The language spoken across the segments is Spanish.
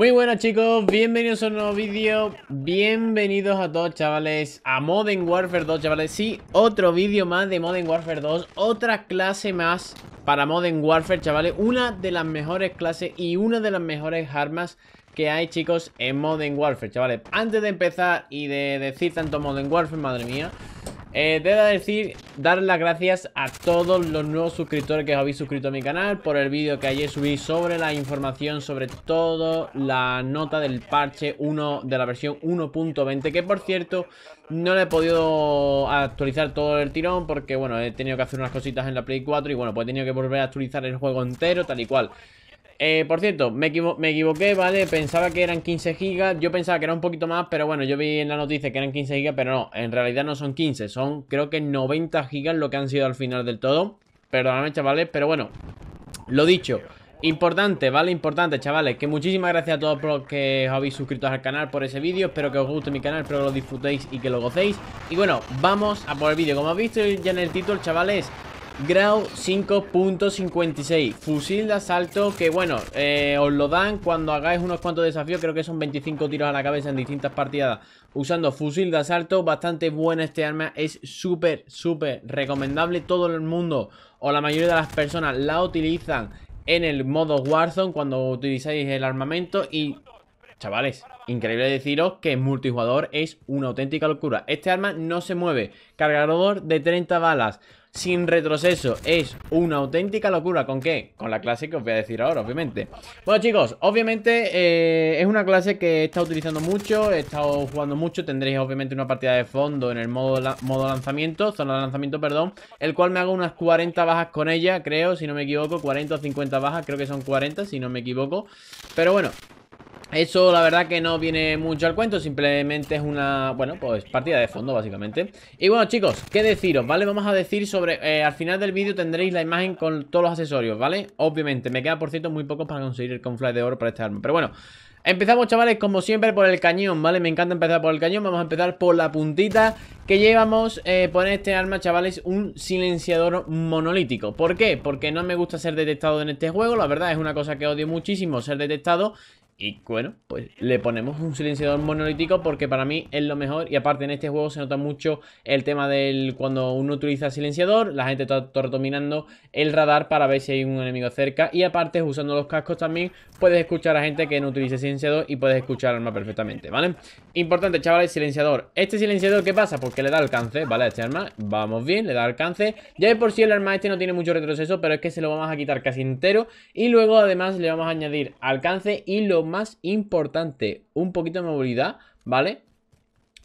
Muy buenas chicos, bienvenidos a un nuevo vídeo Bienvenidos a todos chavales A Modern Warfare 2 chavales Sí, otro vídeo más de Modern Warfare 2 Otra clase más para Modern Warfare chavales Una de las mejores clases y una de las mejores armas que hay chicos en Modern Warfare chavales Antes de empezar y de decir tanto Modern Warfare, madre mía eh, debo decir, dar las gracias a todos los nuevos suscriptores que os habéis suscrito a mi canal por el vídeo que ayer subí sobre la información, sobre todo la nota del parche 1 de la versión 1.20, que por cierto no le he podido actualizar todo el tirón porque bueno, he tenido que hacer unas cositas en la Play 4 y bueno, pues he tenido que volver a actualizar el juego entero tal y cual. Eh, por cierto, me, equivoqué, ¿vale? Pensaba que eran 15 gigas, yo pensaba que era un poquito más, pero bueno, yo vi en la noticia que eran 15 gigas, pero no, en realidad no son 15, son creo que 90 gigas lo que han sido al final del todo. Perdóname, chavales, pero bueno, lo dicho. Importante, ¿vale? Importante, chavales Que muchísimas gracias a todos por los que os habéis suscrito al canal por ese vídeo Espero que os guste mi canal, espero que lo disfrutéis y que lo gocéis Y bueno, vamos a por el vídeo Como habéis visto ya en el título, chavales Grau 5.56 Fusil de asalto que bueno eh, Os lo dan cuando hagáis unos cuantos desafíos Creo que son 25 tiros a la cabeza en distintas partidas Usando fusil de asalto Bastante buena este arma Es súper, súper recomendable Todo el mundo o la mayoría de las personas La utilizan en el modo Warzone Cuando utilizáis el armamento Y Chavales, increíble deciros que multijugador es una auténtica locura. Este arma no se mueve. Cargador de 30 balas sin retroceso es una auténtica locura. ¿Con qué? Con la clase que os voy a decir ahora, obviamente. Bueno, chicos, obviamente eh, es una clase que he estado utilizando mucho, he estado jugando mucho. Tendréis, obviamente, una partida de fondo en el modo, modo lanzamiento, zona de lanzamiento, perdón, el cual me hago unas 40 bajas con ella, creo, si no me equivoco, 40 o 50 bajas, creo que son 40, si no me equivoco. Pero bueno, eso la verdad que no viene mucho al cuento, simplemente es una, bueno, pues partida de fondo básicamente Y bueno chicos, ¿qué deciros? ¿Vale? Vamos a decir sobre, eh, al final del vídeo tendréis la imagen con todos los accesorios, ¿vale? Obviamente, me queda por cierto muy pocos para conseguir el confly de oro para este arma Pero bueno, empezamos chavales como siempre por el cañón, ¿vale? Me encanta empezar por el cañón, vamos a empezar por la puntita que llevamos eh, por este arma, chavales, un silenciador monolítico ¿Por qué? Porque no me gusta ser detectado en este juego, la verdad es una cosa que odio muchísimo ser detectado y bueno, pues le ponemos un silenciador monolítico porque para mí es lo mejor. Y aparte en este juego se nota mucho el tema del cuando uno utiliza silenciador, la gente está dominando el radar para ver si hay un enemigo cerca. Y aparte usando los cascos también puedes escuchar a gente que no utilice silenciador y puedes escuchar arma perfectamente, ¿vale? Importante, chavales, silenciador. Este silenciador, ¿qué pasa? Porque le da alcance, ¿vale? A este arma, vamos bien, le da alcance. Ya de por sí el arma este no tiene mucho retroceso, pero es que se lo vamos a quitar casi entero. Y luego además le vamos a añadir alcance y lo más importante, un poquito de movilidad, ¿vale?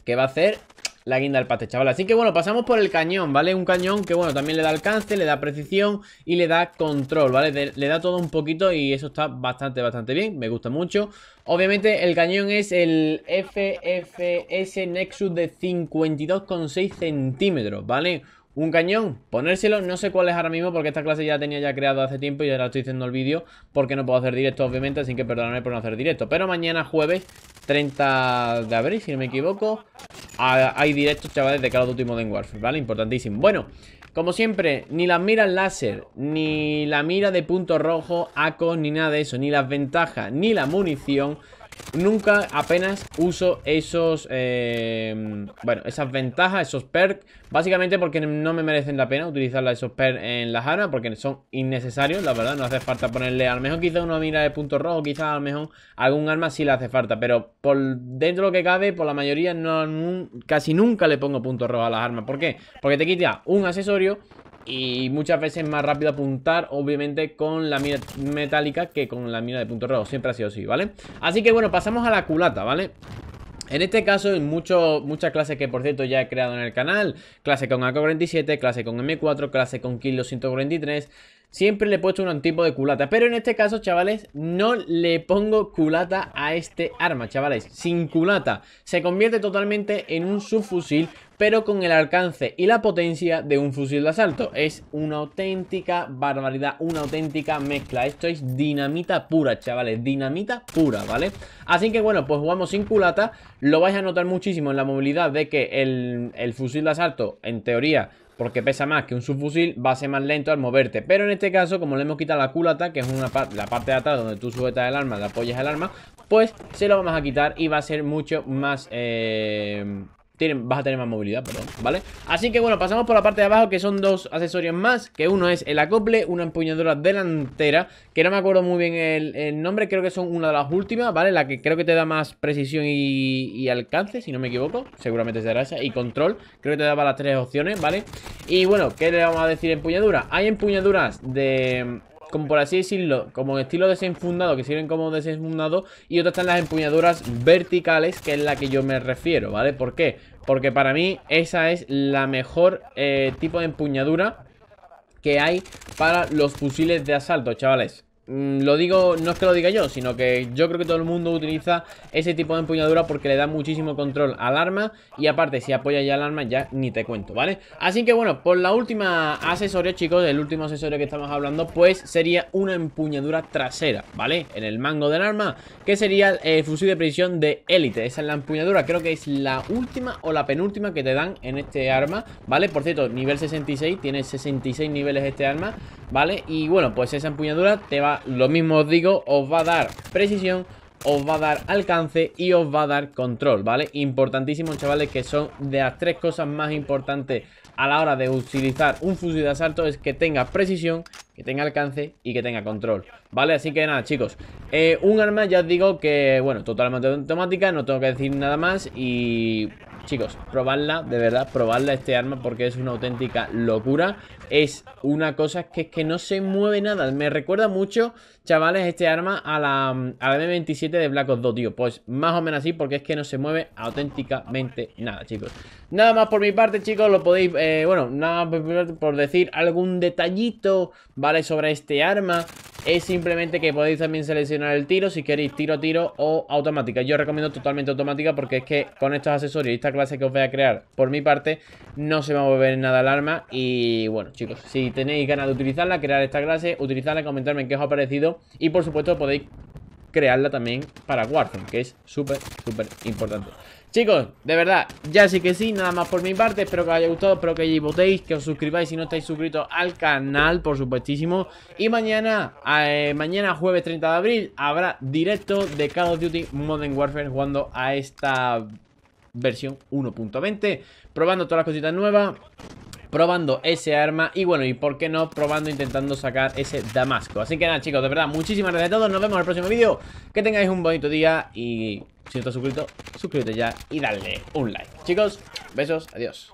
Que va a hacer la guinda del pate, chaval. Así que bueno, pasamos por el cañón, ¿vale? Un cañón que bueno, también le da alcance, le da precisión y le da control, ¿vale? le da todo un poquito y eso está bastante, bastante bien. Me gusta mucho. Obviamente el cañón es el FFS Nexus de 52,6 centímetros, ¿vale? Un cañón, ponérselo, no sé cuál es ahora mismo porque esta clase ya tenía ya creado hace tiempo y ahora estoy haciendo el vídeo porque no puedo hacer directo obviamente, así que perdonarme por no hacer directo. Pero mañana jueves 30 de abril, si no me equivoco, hay directos chavales de Call of Duty Modern Warfare, ¿vale? Importantísimo. Bueno, como siempre, ni las miras láser, ni la mira de punto rojo, ACOS, ni nada de eso, ni las ventajas, ni la munición... Nunca apenas uso esos, eh, bueno, esas ventajas, esos perks Básicamente porque no me merecen la pena utilizar esos perks en las armas Porque son innecesarios, la verdad, no hace falta ponerle A lo mejor quizá uno mira de punto rojo, quizás a lo mejor algún arma sí le hace falta Pero por dentro de lo que cabe, por la mayoría, casi nunca le pongo punto rojo a las armas ¿Por qué? Porque te quita un accesorio y muchas veces más rápido apuntar, obviamente, con la mira metálica que con la mira de punto rojo. Siempre ha sido así, ¿vale? Así que bueno, pasamos a la culata, ¿vale? En este caso, en mucho, muchas clases que por cierto ya he creado en el canal, clase con AK-47, clase con M4, clase con Kilo 143... Siempre le he puesto un tipo de culata Pero en este caso, chavales, no le pongo culata a este arma, chavales Sin culata Se convierte totalmente en un subfusil Pero con el alcance y la potencia de un fusil de asalto Es una auténtica barbaridad Una auténtica mezcla Esto es dinamita pura, chavales Dinamita pura, ¿vale? Así que bueno, pues jugamos sin culata Lo vais a notar muchísimo en la movilidad de que el, el fusil de asalto, en teoría porque pesa más que un subfusil, va a ser más lento al moverte. Pero en este caso, como le hemos quitado la culata, que es una la parte de atrás donde tú sujetas el arma, le apoyas el arma, pues se lo vamos a quitar y va a ser mucho más... Eh, vas a tener más movilidad, perdón, ¿vale? Así que bueno, pasamos por la parte de abajo que son dos accesorios más, que uno es el acople, una empuñadura delantera, que no me acuerdo muy bien el, nombre, creo que son una de las últimas, ¿vale? La que creo que te da más precisión y, alcance, si no me equivoco, seguramente será esa, y control, creo que te daba las tres opciones, ¿vale? Y bueno, ¿qué le vamos a decir empuñadura? Hay empuñaduras de como por así decirlo, como en estilo desenfundado, que sirven como desenfundado, y otra están las empuñaduras verticales, que es la que yo me refiero, ¿vale? ¿Por qué? Porque para mí esa es la mejor eh, tipo de empuñadura que hay para los fusiles de asalto, chavales. Mm, lo digo, no es que lo diga yo, sino que yo creo que todo el mundo utiliza ese tipo de empuñadura porque le da muchísimo control al arma y aparte si apoya ya el arma ya ni te cuento, ¿vale? Así que bueno, por la última accesorio, chicos, el último accesorio que estamos hablando pues sería una empuñadura trasera, ¿vale? En el mango del arma, que sería el eh, fusil de precisión de élite, esa es la empuñadura, creo que es la última o la penúltima que te dan en este arma, ¿vale? Por cierto, nivel 66, tiene 66 niveles este arma, ¿vale? Y bueno, pues esa empuñadura te va lo mismo os digo, os va a dar precisión, os va a dar alcance y os va a dar control, ¿vale? Importantísimo, chavales, que son de las tres cosas más importantes a la hora de utilizar un fusil de asalto es que tenga precisión, que tenga alcance y que tenga control, ¿vale? Así que nada, chicos, eh, un arma ya os digo que, bueno, totalmente automática, no tengo que decir nada más y Chicos, probarla de verdad, probadla este arma porque es una auténtica locura. Es una cosa que es que no se mueve nada. Me recuerda mucho, chavales, este arma a la, M27 de Black Ops 2, tío. Pues más o menos así porque es que no se mueve auténticamente nada, chicos. Nada más por mi parte, chicos, lo podéis... Eh, bueno, nada más por decir algún detallito, ¿vale? Sobre este arma es simplemente que podéis también seleccionar el tiro si queréis tiro, tiro o automática. Yo recomiendo totalmente automática porque es que con estos accesorios y esta clase que os voy a crear por mi parte no se va a mover nada el arma y bueno chicos, si tenéis ganas de utilizarla, crear esta clase, utilizarla, comentarme qué os ha parecido y por supuesto podéis crearla también para Warzone, que es súper, súper importante. Chicos, de verdad, ya sí que sí, nada más por mi parte Espero que os haya gustado, espero que votéis, que os suscribáis si no estáis suscritos al canal, por supuestísimo Y mañana, eh, mañana jueves 30 de abril, habrá directo de Call of Duty Modern Warfare jugando a esta versión 1.20 Probando todas las cositas nuevas probando ese arma y bueno, y por qué no probando intentando sacar ese Damasco. Así que nada chicos, de verdad, muchísimas gracias a todos, nos vemos en el próximo vídeo, que tengáis un bonito día y si no estás suscrito, suscríbete ya y dale un like. Chicos, besos, adiós.